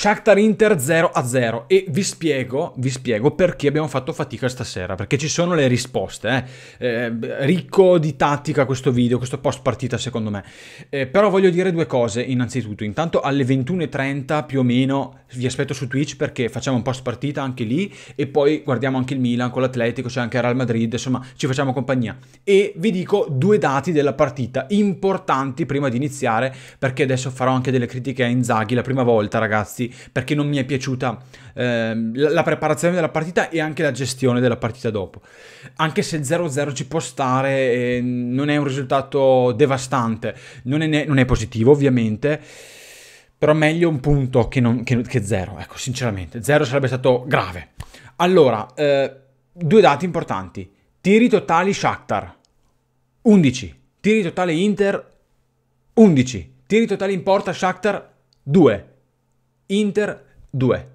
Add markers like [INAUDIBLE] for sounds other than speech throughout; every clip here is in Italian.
Shakhtar Inter 0-0 a e vi spiego, vi spiego, perché abbiamo fatto fatica stasera, perché ci sono le risposte, eh? Eh, ricco di tattica questo video, questo post partita secondo me, eh, però voglio dire due cose innanzitutto, intanto alle 21.30 più o meno vi aspetto su Twitch perché facciamo un post partita anche lì e poi guardiamo anche il Milan con l'Atletico, c'è cioè anche Real Madrid, insomma ci facciamo compagnia e vi dico due dati della partita importanti prima di iniziare perché adesso farò anche delle critiche a Inzaghi la prima volta ragazzi perché non mi è piaciuta eh, la preparazione della partita e anche la gestione della partita dopo. Anche se 0-0 ci può stare, eh, non è un risultato devastante, non è, non è positivo ovviamente. Però meglio un punto che, non, che, che zero, ecco, sinceramente. Zero sarebbe stato grave. Allora, eh, due dati importanti. Tiri totali Shakhtar, 11. Tiri totali Inter, 11. Tiri totali in porta Shakhtar, 2. Inter 2.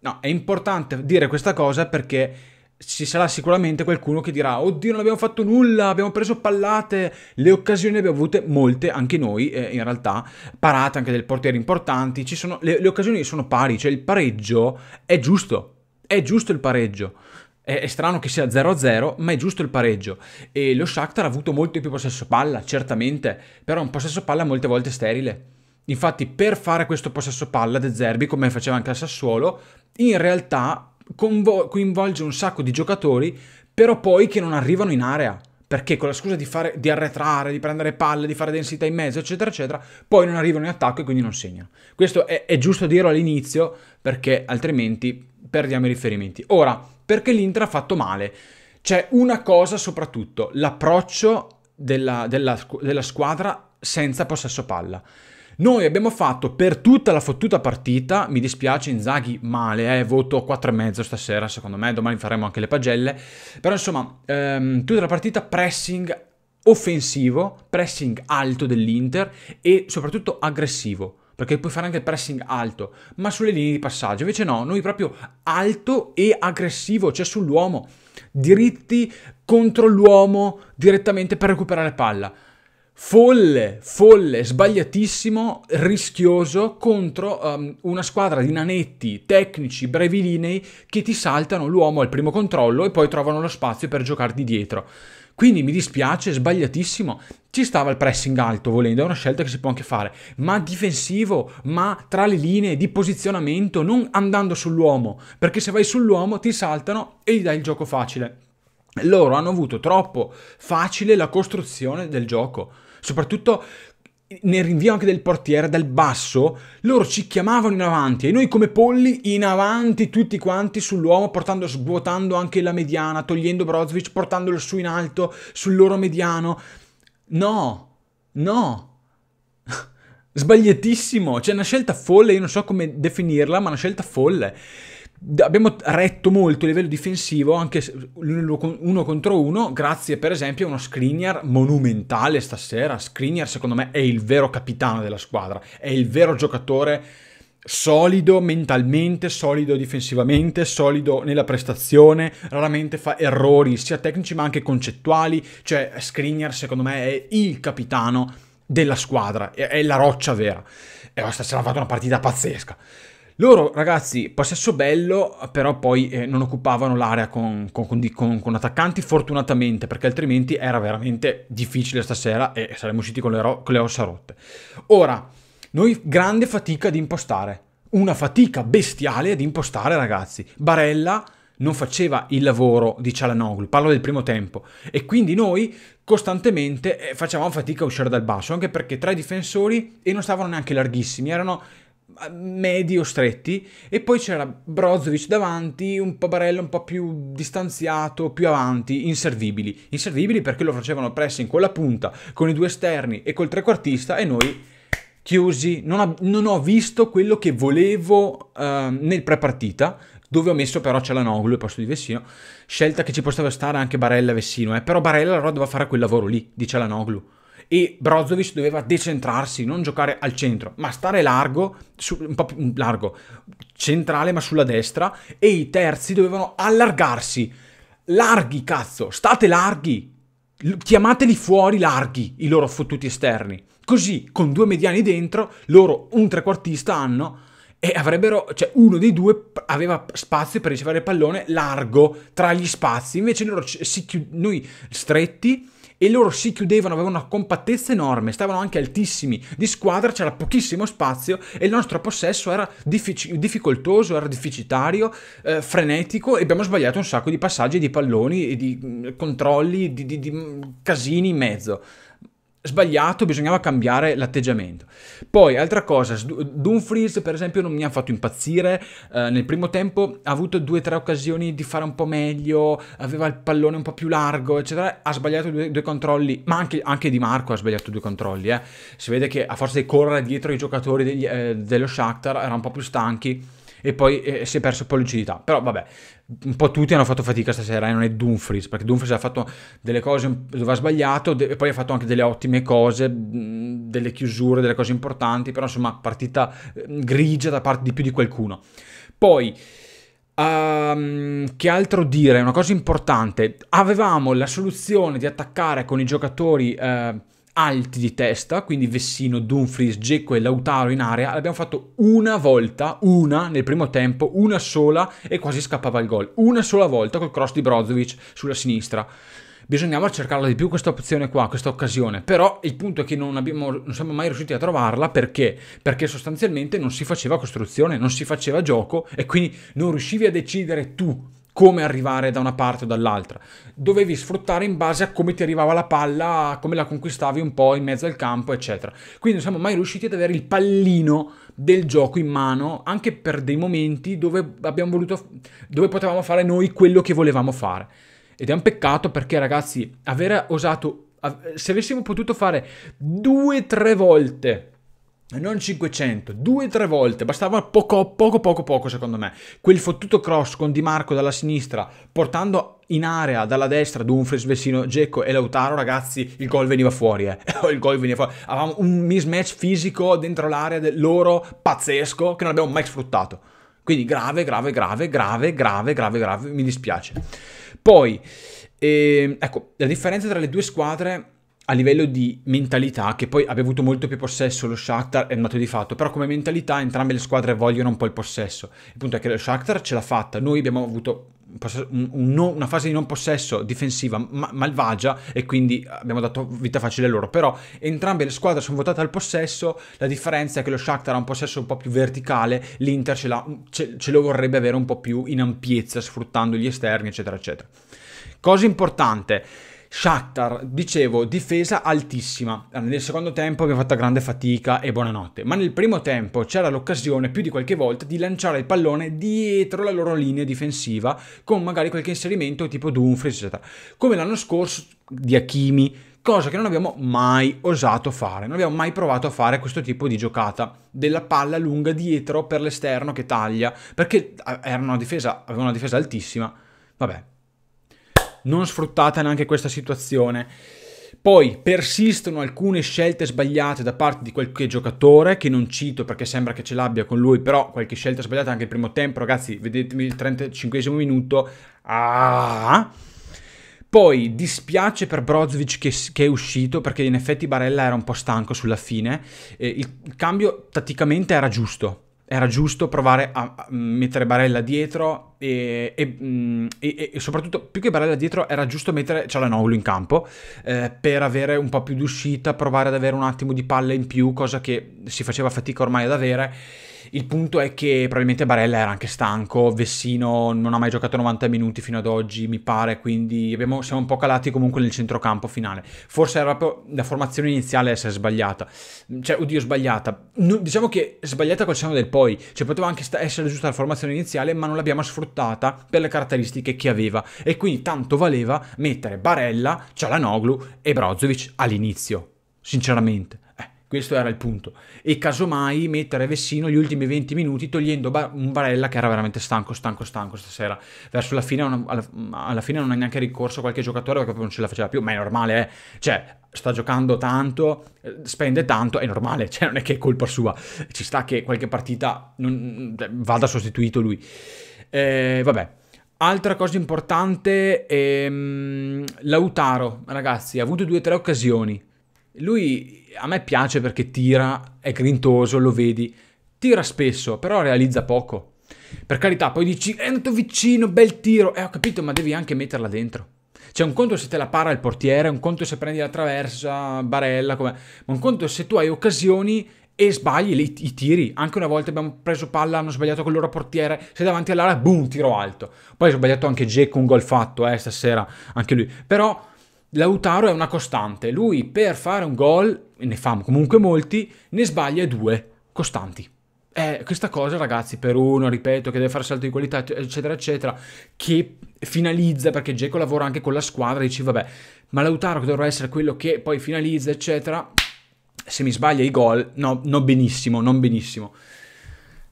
No, è importante dire questa cosa perché ci sarà sicuramente qualcuno che dirà oddio non abbiamo fatto nulla, abbiamo preso pallate, le occasioni abbiamo avute molte, anche noi eh, in realtà, parate anche del portiere importanti, sono, le, le, occasioni sono pari, cioè il pareggio è giusto, è giusto il pareggio. È, è strano che sia 0-0, ma è giusto il pareggio. E lo Shakhtar ha avuto molto più possesso palla, certamente, però un possesso palla molte volte sterile Infatti per fare questo possesso palla De Zerbi, come faceva anche al Sassuolo, in realtà coinvolge un sacco di giocatori, però poi che non arrivano in area. Perché con la scusa di, fare, di arretrare, di prendere palle, di fare densità in mezzo, eccetera, eccetera, poi non arrivano in attacco e quindi non segnano. Questo è, è giusto dirlo all'inizio, perché altrimenti perdiamo i riferimenti. Ora, perché l'Inter ha fatto male? C'è una cosa soprattutto, l'approccio della, della, della squadra senza possesso palla. Noi abbiamo fatto per tutta la fottuta partita, mi dispiace Inzaghi male, eh, voto mezzo stasera secondo me, domani faremo anche le pagelle, però insomma ehm, tutta la partita pressing offensivo, pressing alto dell'Inter e soprattutto aggressivo perché puoi fare anche il pressing alto, ma sulle linee di passaggio. Invece no, noi proprio alto e aggressivo, cioè sull'uomo, diritti contro l'uomo direttamente per recuperare palla folle, folle, sbagliatissimo, rischioso contro um, una squadra di nanetti tecnici brevilinei che ti saltano l'uomo al primo controllo e poi trovano lo spazio per giocarti dietro. Quindi mi dispiace, sbagliatissimo. Ci stava il pressing alto volendo, è una scelta che si può anche fare, ma difensivo, ma tra le linee di posizionamento, non andando sull'uomo, perché se vai sull'uomo ti saltano e gli dai il gioco facile. Loro hanno avuto troppo facile la costruzione del gioco soprattutto nel rinvio anche del portiere dal basso, loro ci chiamavano in avanti e noi come polli in avanti tutti quanti sull'uomo, portando, svuotando anche la mediana, togliendo Brozovic, portandolo su in alto, sul loro mediano. No, no, [LAUGHS] sbagliatissimo, c'è una scelta folle, io non so come definirla, ma una scelta folle abbiamo retto molto a livello difensivo anche uno contro uno grazie per esempio a uno Skriniar monumentale stasera Skriniar secondo me è il vero capitano della squadra è il vero giocatore solido mentalmente solido difensivamente solido nella prestazione raramente fa errori sia tecnici ma anche concettuali cioè Skriniar secondo me è il capitano della squadra è la roccia vera e stasera ha fatto una partita pazzesca loro, ragazzi, possesso bello, però poi eh, non occupavano l'area con, con, con, con, attaccanti, fortunatamente, perché altrimenti era veramente difficile stasera e saremmo usciti con le, ro- le ossa rotte. Ora, noi grande fatica ad impostare, una fatica bestiale ad impostare, ragazzi. Barella non faceva il lavoro di Cialanoglu, parlo del primo tempo, e quindi noi costantemente eh, facevamo fatica a uscire dal basso, anche perché tre difensori e non stavano neanche larghissimi, erano medio stretti e poi c'era Brozovic davanti, un po' Barella un po' più distanziato, più avanti, inservibili. Inservibili perché lo facevano pressing con la punta, con i due esterni e col trequartista e noi chiusi. Non, ho, non ho visto quello che volevo eh, nel prepartita, dove ho messo però Cialanoglu e posto di Vessino, scelta che ci poteva stare anche Barella e Vessino, eh, però Barella allora doveva fare quel lavoro lì di Cialanoglu e Brozovic doveva decentrarsi, non giocare al centro, ma stare largo, su, un po' più largo, centrale ma sulla destra e i terzi dovevano allargarsi. Larghi, cazzo, state larghi. Chiamateli fuori larghi i loro fottuti esterni. Così, con due mediani dentro, loro un trequartista hanno e avrebbero, cioè uno dei due aveva spazio per ricevere il pallone largo tra gli spazi, invece loro, noi stretti e loro si chiudevano, avevano una compattezza enorme, stavano anche altissimi di squadra, c'era pochissimo spazio e il nostro possesso era diffic- difficoltoso, era deficitario, eh, frenetico e abbiamo sbagliato un sacco di passaggi di palloni di mh, mm, controlli, di, di, di mh, mm, casini in mezzo sbagliato, bisognava cambiare l'atteggiamento. Poi, altra cosa, Dumfries per esempio non mi ha fatto impazzire, eh, nel primo tempo ha avuto due o tre occasioni di fare un po' meglio, aveva il pallone un po' più largo, eccetera, ha sbagliato due, due controlli, ma anche, anche, Di Marco ha sbagliato due controlli, eh. si vede che a forza di correre dietro i giocatori degli, eh, dello Shakhtar era un po' più stanchi, e poi eh, si è perso un po' lucidità. Però vabbè, un po' tutti hanno fatto fatica stasera e eh, non è Dumfries, perché Dumfries ha fatto delle cose dove ha sbagliato e poi ha fatto anche delle ottime cose, delle chiusure, delle cose importanti, però insomma partita grigia da parte di più di qualcuno. Poi... Um, che altro dire? Una cosa importante, avevamo la soluzione di attaccare con i giocatori uh, alti di testa, quindi Vessino, Dumfries, Gecco e Lautaro in area, l'abbiamo fatto una volta, una nel primo tempo, una sola e quasi scappava il gol. Una sola volta col cross di Brozovic sulla sinistra Bisognava cercarla di più questa opzione qua, questa occasione. Però il punto è che non, abbiamo, non, siamo mai riusciti a trovarla perché? Perché sostanzialmente non si faceva costruzione, non si faceva gioco e quindi non riuscivi a decidere tu come arrivare da una parte o dall'altra. Dovevi sfruttare in base a come ti arrivava la palla, come la conquistavi un po' in mezzo al campo, eccetera. Quindi non siamo mai riusciti ad avere il pallino del gioco in mano, anche per dei momenti dove abbiamo voluto dove potevamo fare noi quello che volevamo fare. Ed è un peccato perché ragazzi, aver osato se avessimo potuto fare due o tre volte non 500, due o tre volte, bastava poco, poco, poco, poco secondo me. Quel fottuto cross con Di Marco dalla sinistra, portando in area dalla destra Dumfries, Vessino, Gecco e Lautaro, ragazzi, il gol veniva fuori, eh. [LAUGHS] il gol veniva fuori. Avevamo un mismatch fisico dentro l'area del loro, pazzesco, che non abbiamo mai sfruttato. Quindi grave, grave, grave, grave, grave, grave, grave, mi dispiace. Poi, ehm, ecco, la differenza tra le due squadre a livello di mentalità, che poi abbia avuto molto più possesso lo Shakhtar è un dato di fatto, però come mentalità entrambe le squadre vogliono un po' il possesso. Il punto è che lo Shakhtar ce l'ha fatta, noi abbiamo avuto un, un, una fase di non possesso difensiva ma, malvagia e quindi abbiamo dato vita facile a loro, però entrambe le squadre sono votate al possesso, la differenza è che lo Shakhtar ha un possesso un po' più verticale, l'Inter ce, ce, ce lo vorrebbe avere un po' più in ampiezza, sfruttando gli esterni, eccetera, eccetera. Cosa importante... Shakhtar, dicevo, difesa altissima. nel secondo tempo abbiamo fatto grande fatica e buonanotte, ma nel primo tempo c'era l'occasione più di qualche volta di lanciare il pallone dietro la loro linea difensiva con magari qualche inserimento tipo Dumfries, eccetera. Come l'anno scorso di Hakimi, cosa che non abbiamo mai osato fare, non abbiamo mai provato a fare questo tipo di giocata della palla lunga dietro per l'esterno che taglia, perché era una difesa, aveva una difesa altissima. Vabbè, non sfruttata neanche questa situazione. Poi persistono alcune scelte sbagliate da parte di qualche giocatore, che non cito perché sembra che ce l'abbia con lui, però qualche scelta sbagliata anche il primo tempo, ragazzi, vedetemi il 35 minuto. Ah! Poi dispiace per Brozovic che, che, è uscito perché in effetti Barella era un po' stanco sulla fine. Eh, il, il cambio tatticamente era giusto, era giusto provare a mettere Barella dietro e, e, mm, e, e, soprattutto più che Barella dietro era giusto mettere Cialanoglu in campo eh, per avere un po' più di uscita, provare ad avere un attimo di palle in più, cosa che si faceva fatica ormai ad avere il punto è che probabilmente Barella era anche stanco, Vessino non ha mai giocato 90 minuti fino ad oggi, mi pare, quindi abbiamo, siamo un po' calati comunque nel centrocampo finale. Forse era proprio la formazione iniziale a essere sbagliata. Cioè, oddio, sbagliata. No, diciamo che sbagliata col senno del poi. Cioè, poteva anche essere giusta la formazione iniziale, ma non l'abbiamo sfruttata per le caratteristiche che aveva. E quindi tanto valeva mettere Barella, Cialanoglu e Brozovic all'inizio, sinceramente. Questo era il punto. E casomai mettere Vessino gli ultimi 20 minuti togliendo ba un Barella che era veramente stanco, stanco, stanco stasera. Verso la fine, una, alla, alla, fine non ha neanche ricorso a qualche giocatore perché proprio non ce la faceva più, ma è normale, eh. Cioè, sta giocando tanto, eh, spende tanto, è normale, [LAUGHS] cioè non è che è colpa sua. Ci sta che qualche partita non, cioè, vada sostituito lui. Eh, vabbè. Altra cosa importante, ehm, Lautaro, ragazzi, ha avuto due o tre occasioni lui a me piace perché tira, è grintoso, lo vedi, tira spesso, però realizza poco. Per carità, poi dici, è andato vicino, bel tiro, eh ho capito, ma devi anche metterla dentro. C'è un conto se te la para il portiere, un conto se prendi la traversa, barella, come... ma un conto se tu hai occasioni e sbagli le, i tiri. Anche una volta abbiamo preso palla, hanno sbagliato con il loro portiere, sei davanti all'area, boom, tiro alto. Poi ho sbagliato anche Jack un gol fatto, eh, stasera, anche lui. Però Lautaro è una costante, lui per fare un gol, e ne fa comunque molti, ne sbaglia due costanti. Eh, questa cosa, ragazzi, per uno, ripeto, che deve fare salto di qualità, eccetera, eccetera, che finalizza, perché Geco lavora anche con la squadra, dice vabbè, ma Lautaro che dovrà essere quello che poi finalizza, eccetera, se mi sbaglia i gol, no, no benissimo, non benissimo.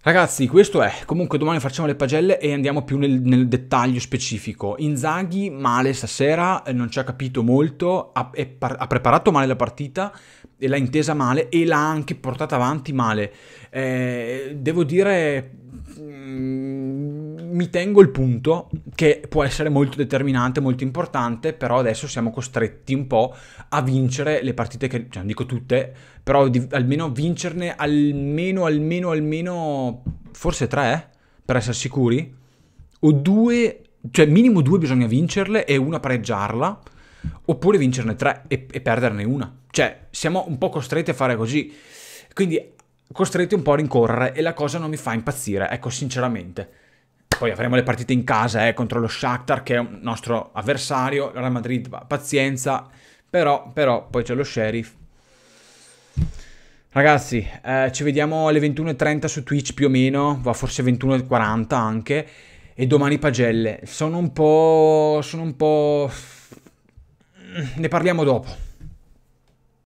Ragazzi, questo è. Comunque domani facciamo le pagelle e andiamo più nel, nel dettaglio specifico. Inzaghi male stasera, eh, non ci ha capito molto, ha, è, ha, preparato male la partita e l'ha intesa male e l'ha anche portata avanti male. Eh, devo dire... Mm, mi tengo il punto che può essere molto determinante, molto importante, però adesso siamo costretti un po' a vincere le partite che, cioè non dico tutte, però di, almeno vincerne almeno, almeno, almeno, forse tre, eh, per essere sicuri, o due, cioè minimo due bisogna vincerle e una pareggiarla, oppure vincerne tre e, e perderne una. Cioè siamo un po' costretti a fare così. Quindi costretti un po' a rincorrere e la cosa non mi fa impazzire, ecco sinceramente. Poi avremo le partite in casa eh, contro lo Shakhtar che è un nostro avversario, La Real Madrid, pazienza, però, però poi c'è lo Sheriff. Ragazzi, eh, ci vediamo alle 21.30 su Twitch più o meno, Va forse 21.40 anche, e domani pagelle. Sono un po'... sono un po'... Mm, ne parliamo dopo.